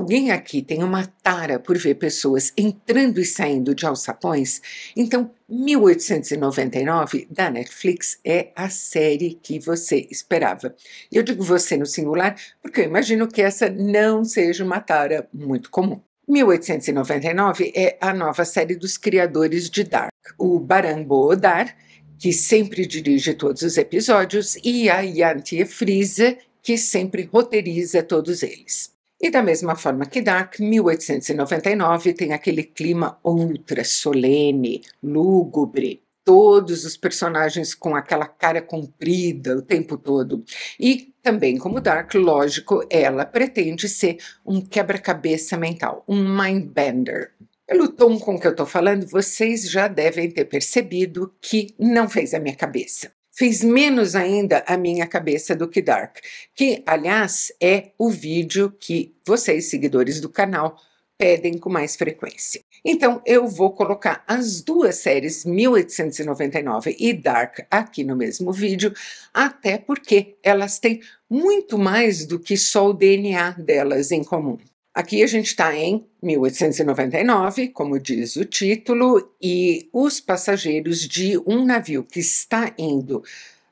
alguém aqui tem uma tara por ver pessoas entrando e saindo de alçapões, então 1899 da Netflix é a série que você esperava. Eu digo você no singular porque eu imagino que essa não seja uma tara muito comum. 1899 é a nova série dos criadores de Dark, o Baran Boodar, que sempre dirige todos os episódios, e a Yantie Friese, que sempre roteiriza todos eles. E da mesma forma que Dark, 1899 tem aquele clima ultra solene, lúgubre, todos os personagens com aquela cara comprida o tempo todo. E também, como Dark, lógico, ela pretende ser um quebra-cabeça mental, um mindbender. Pelo tom com que eu estou falando, vocês já devem ter percebido que não fez a minha cabeça fez menos ainda a minha cabeça do que Dark, que, aliás, é o vídeo que vocês, seguidores do canal, pedem com mais frequência. Então, eu vou colocar as duas séries 1899 e Dark aqui no mesmo vídeo, até porque elas têm muito mais do que só o DNA delas em comum. Aqui a gente está em 1899, como diz o título, e os passageiros de um navio que está indo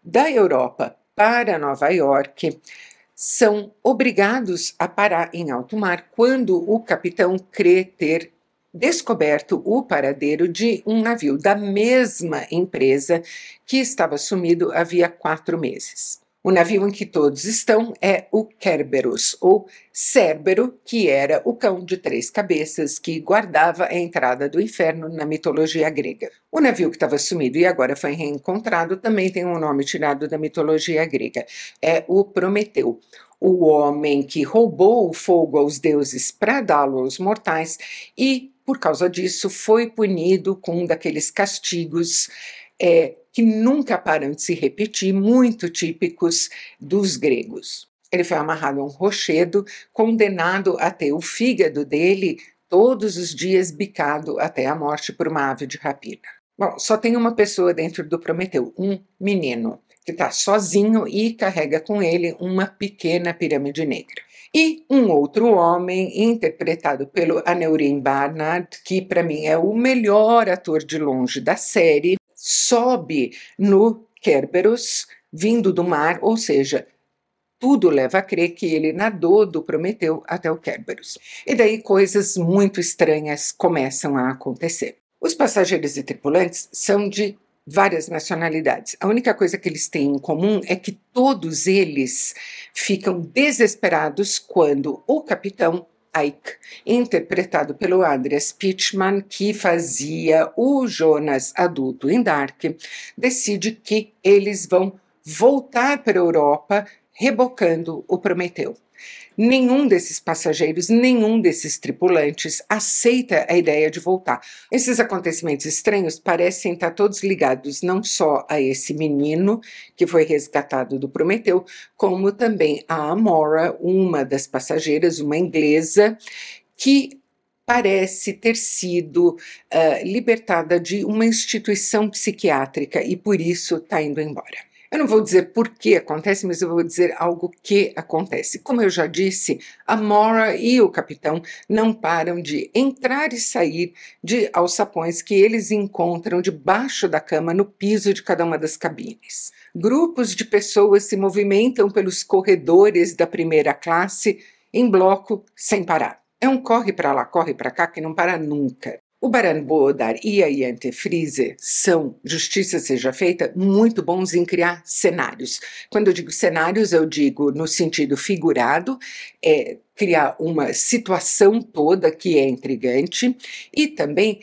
da Europa para Nova York são obrigados a parar em alto mar quando o capitão crê ter descoberto o paradeiro de um navio da mesma empresa que estava sumido havia quatro meses. O navio em que todos estão é o Kerberos, ou Cérbero, que era o cão de três cabeças que guardava a entrada do inferno na mitologia grega. O navio que estava sumido e agora foi reencontrado também tem um nome tirado da mitologia grega: é o Prometeu. O homem que roubou o fogo aos deuses para dá-lo aos mortais e, por causa disso, foi punido com um daqueles castigos é, que nunca param de se repetir, muito típicos dos gregos. Ele foi amarrado a um rochedo, condenado a ter o fígado dele todos os dias bicado até a morte por uma ave de rapina. Bom, só tem uma pessoa dentro do Prometeu, um menino, que está sozinho e carrega com ele uma pequena pirâmide negra. E um outro homem, interpretado pelo Aneurin Barnard, que para mim é o melhor ator de longe da série, sobe no Kerberos, vindo do mar, ou seja, tudo leva a crer que ele nadou do Prometeu até o Kerberos. E daí coisas muito estranhas começam a acontecer. Os passageiros e tripulantes são de várias nacionalidades. A única coisa que eles têm em comum é que todos eles ficam desesperados quando o capitão Ike, interpretado pelo Andreas Pitchman, que fazia o Jonas adulto em Dark, decide que eles vão voltar para a Europa rebocando o Prometeu. Nenhum desses passageiros, nenhum desses tripulantes aceita a ideia de voltar. Esses acontecimentos estranhos parecem estar todos ligados não só a esse menino que foi resgatado do Prometeu, como também a Amora, uma das passageiras, uma inglesa, que parece ter sido uh, libertada de uma instituição psiquiátrica e por isso está indo embora. Eu não vou dizer por que acontece, mas eu vou dizer algo que acontece. Como eu já disse, a Mora e o capitão não param de entrar e sair de alçapões que eles encontram debaixo da cama no piso de cada uma das cabines. Grupos de pessoas se movimentam pelos corredores da primeira classe em bloco sem parar. É um corre para lá, corre para cá que não para nunca. O Baran Bodar e a Yante Frise são, justiça seja feita, muito bons em criar cenários. Quando eu digo cenários, eu digo no sentido figurado, é, criar uma situação toda que é intrigante e também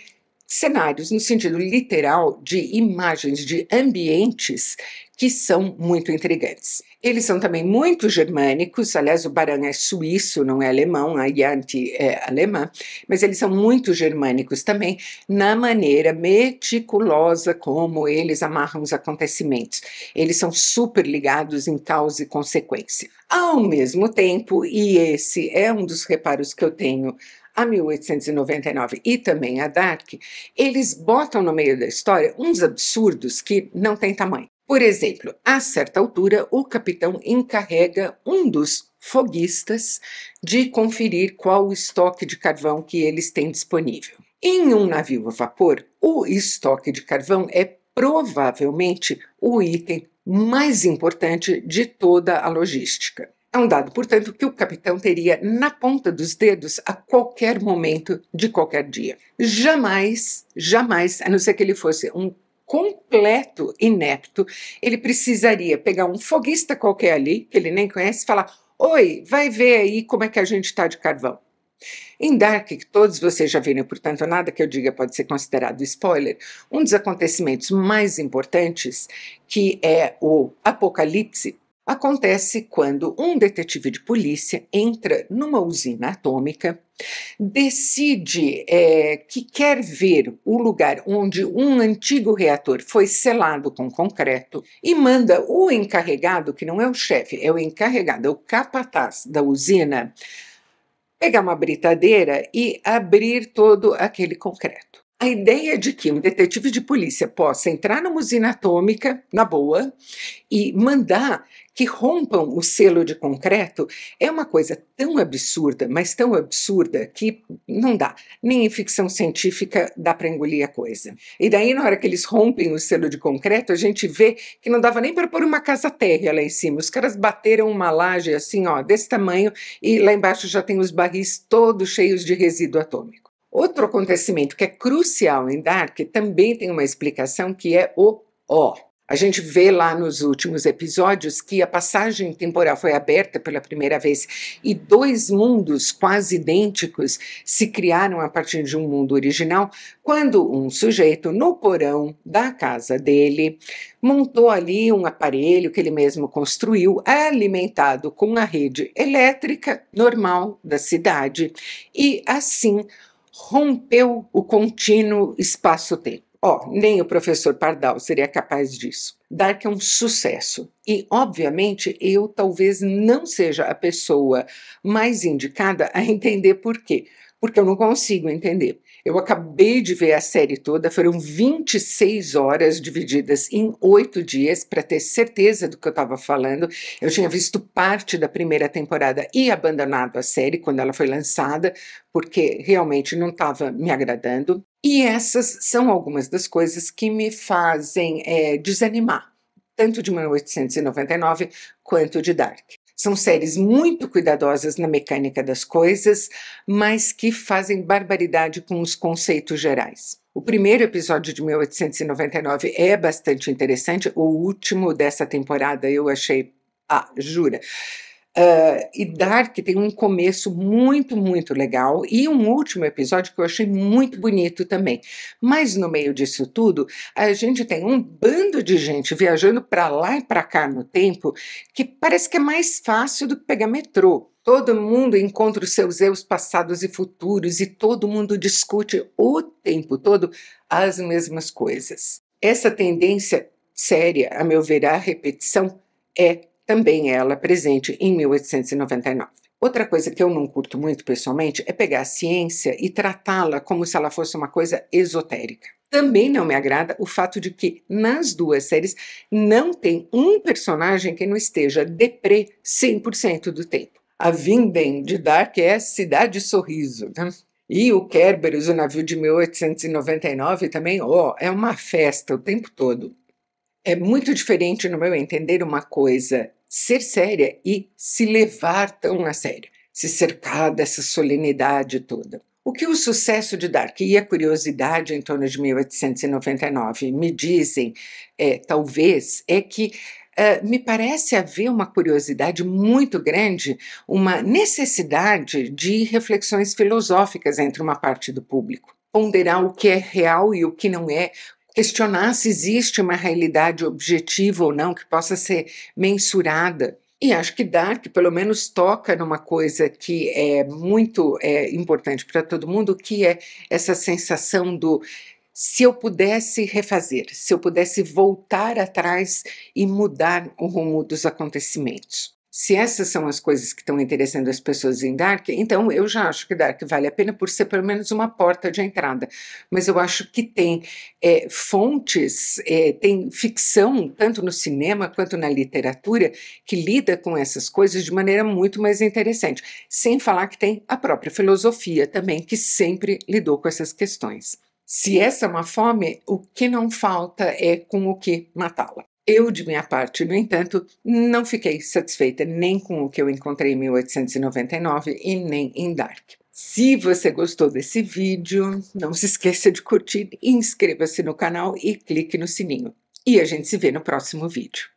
cenários no sentido literal de imagens de ambientes que são muito intrigantes. Eles são também muito germânicos, aliás, o Baran é suíço, não é alemão, a Yanti é alemã, mas eles são muito germânicos também na maneira meticulosa como eles amarram os acontecimentos. Eles são super ligados em causa e consequência. Ao mesmo tempo, e esse é um dos reparos que eu tenho a 1899 e também a Dark, eles botam no meio da história uns absurdos que não têm tamanho. Por exemplo, a certa altura, o capitão encarrega um dos foguistas de conferir qual o estoque de carvão que eles têm disponível. Em um navio a vapor, o estoque de carvão é provavelmente o item mais importante de toda a logística. É um dado, portanto, que o capitão teria na ponta dos dedos a qualquer momento de qualquer dia. Jamais, jamais, a não ser que ele fosse um completo inepto, ele precisaria pegar um foguista qualquer ali, que ele nem conhece, e falar: Oi, vai ver aí como é que a gente está de carvão. Em Dark, que todos vocês já viram, portanto, nada que eu diga pode ser considerado spoiler, um dos acontecimentos mais importantes, que é o Apocalipse, acontece quando um detetive de polícia entra numa usina atômica, decide é, que quer ver o lugar onde um antigo reator foi selado com concreto e manda o encarregado, que não é o chefe, é o encarregado, é o capataz da usina, pegar uma britadeira e abrir todo aquele concreto. A ideia de que um detetive de polícia possa entrar numa usina atômica, na boa, e mandar que rompam o selo de concreto é uma coisa tão absurda, mas tão absurda, que não dá. Nem em ficção científica dá para engolir a coisa. E daí, na hora que eles rompem o selo de concreto, a gente vê que não dava nem para pôr uma casa térrea lá em cima. Os caras bateram uma laje assim, ó, desse tamanho, e lá embaixo já tem os barris todos cheios de resíduo atômico. Outro acontecimento que é crucial em Dark também tem uma explicação que é o O. A gente vê lá nos últimos episódios que a passagem temporal foi aberta pela primeira vez e dois mundos quase idênticos se criaram a partir de um mundo original, quando um sujeito no porão da casa dele montou ali um aparelho que ele mesmo construiu, alimentado com a rede elétrica normal da cidade, e assim rompeu o contínuo espaço-tempo. Ó, oh, nem o professor Pardal seria capaz disso. Dark é um sucesso. E, obviamente, eu talvez não seja a pessoa mais indicada a entender por quê. Porque eu não consigo entender. Eu acabei de ver a série toda, foram 26 horas divididas em oito dias para ter certeza do que eu estava falando. Eu tinha visto parte da primeira temporada e abandonado a série quando ela foi lançada, porque realmente não estava me agradando. E essas são algumas das coisas que me fazem é, desanimar, tanto de 1899 quanto de Dark. São séries muito cuidadosas na mecânica das coisas, mas que fazem barbaridade com os conceitos gerais. O primeiro episódio de 1899 é bastante interessante, o último dessa temporada eu achei. Ah, jura? Uh, e Dark tem um começo muito, muito legal e um último episódio que eu achei muito bonito também. Mas no meio disso tudo, a gente tem um bando de gente viajando para lá e para cá no tempo que parece que é mais fácil do que pegar metrô. Todo mundo encontra os seus erros passados e futuros e todo mundo discute o tempo todo as mesmas coisas. Essa tendência séria, a meu ver, à repetição é também ela presente em 1899. Outra coisa que eu não curto muito pessoalmente é pegar a ciência e tratá-la como se ela fosse uma coisa esotérica. Também não me agrada o fato de que nas duas séries não tem um personagem que não esteja deprê 100% do tempo. A Vinden de Dark é Cidade Sorriso, né? E o Kerberos, o navio de 1899 também, ó, oh, é uma festa o tempo todo. É muito diferente, no meu entender, uma coisa ser séria e se levar tão a sério, se cercar dessa solenidade toda. O que o sucesso de Dark e a curiosidade em torno de 1899 me dizem, é, talvez, é que eh, me parece haver uma curiosidade muito grande, uma necessidade de reflexões filosóficas entre uma parte do público ponderar o que é real e o que não é, questionar se existe uma realidade objetiva ou não que possa ser mensurada. E acho que Dark, pelo menos, toca numa coisa que é muito é, importante para todo mundo, que é essa sensação do se eu pudesse refazer, se eu pudesse voltar atrás e mudar o rumo dos acontecimentos se essas são as coisas que estão interessando as pessoas em Dark, então eu já acho que Dark vale a pena por ser pelo menos uma porta de entrada. Mas eu acho que tem é, fontes, é, tem ficção, tanto no cinema quanto na literatura, que lida com essas coisas de maneira muito mais interessante. Sem falar que tem a própria filosofia também, que sempre lidou com essas questões. Se essa é uma fome, o que não falta é com o que matá-la. Eu, de minha parte, no entanto, não fiquei satisfeita nem com o que eu encontrei em 1899 e nem em Dark. Se você gostou desse vídeo, não se esqueça de curtir, inscreva-se no canal e clique no sininho. E a gente se vê no próximo vídeo.